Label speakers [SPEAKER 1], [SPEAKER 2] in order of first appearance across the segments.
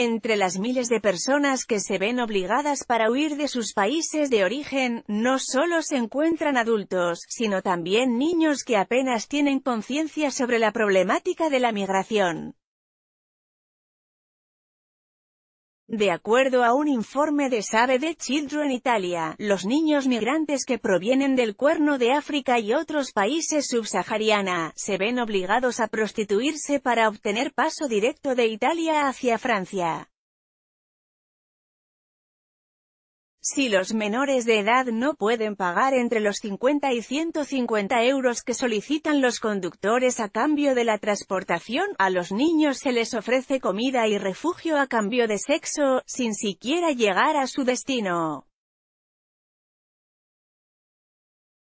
[SPEAKER 1] Entre las miles de personas que se ven obligadas para huir de sus países de origen, no solo se encuentran adultos, sino también niños que apenas tienen conciencia sobre la problemática de la migración. De acuerdo a un informe de Save the Children Italia, los niños migrantes que provienen del Cuerno de África y otros países subsahariana, se ven obligados a prostituirse para obtener paso directo de Italia hacia Francia. Si los menores de edad no pueden pagar entre los 50 y 150 euros que solicitan los conductores a cambio de la transportación, a los niños se les ofrece comida y refugio a cambio de sexo, sin siquiera llegar a su destino.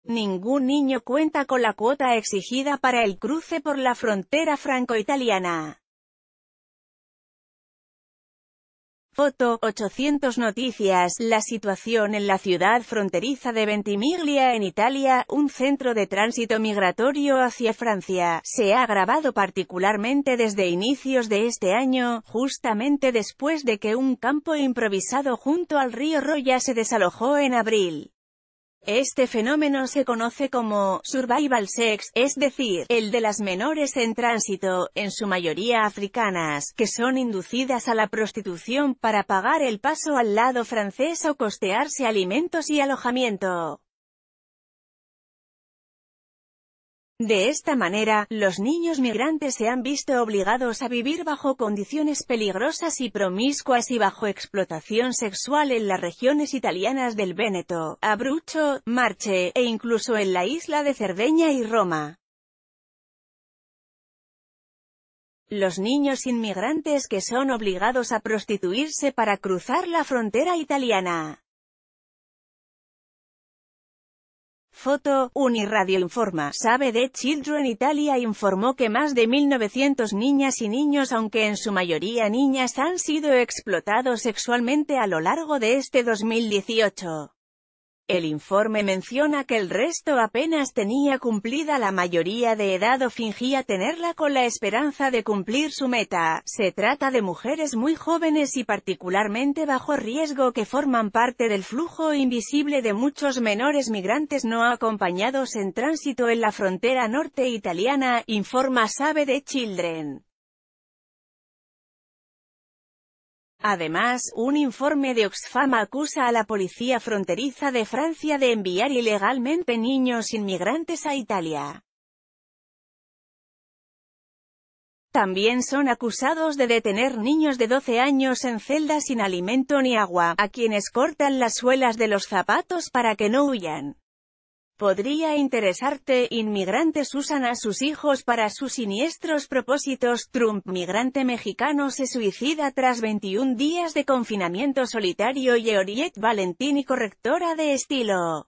[SPEAKER 1] Ningún niño cuenta con la cuota exigida para el cruce por la frontera franco-italiana. Foto 800 Noticias La situación en la ciudad fronteriza de Ventimiglia en Italia, un centro de tránsito migratorio hacia Francia, se ha agravado particularmente desde inicios de este año, justamente después de que un campo improvisado junto al río Roya se desalojó en abril. Este fenómeno se conoce como survival sex, es decir, el de las menores en tránsito, en su mayoría africanas, que son inducidas a la prostitución para pagar el paso al lado francés o costearse alimentos y alojamiento. De esta manera, los niños migrantes se han visto obligados a vivir bajo condiciones peligrosas y promiscuas y bajo explotación sexual en las regiones italianas del Véneto, Abruzzo, Marche, e incluso en la isla de Cerdeña y Roma. Los niños inmigrantes que son obligados a prostituirse para cruzar la frontera italiana. Foto, Uniradio informa, sabe de Children Italia informó que más de 1.900 niñas y niños, aunque en su mayoría niñas, han sido explotados sexualmente a lo largo de este 2018. El informe menciona que el resto apenas tenía cumplida la mayoría de edad o fingía tenerla con la esperanza de cumplir su meta. Se trata de mujeres muy jóvenes y particularmente bajo riesgo que forman parte del flujo invisible de muchos menores migrantes no acompañados en tránsito en la frontera norte italiana, informa Save the Children. Además, un informe de Oxfam acusa a la policía fronteriza de Francia de enviar ilegalmente niños inmigrantes a Italia. También son acusados de detener niños de 12 años en celdas sin alimento ni agua, a quienes cortan las suelas de los zapatos para que no huyan. Podría interesarte, inmigrantes usan a sus hijos para sus siniestros propósitos, Trump migrante mexicano se suicida tras 21 días de confinamiento solitario y Oriette Valentini correctora de estilo.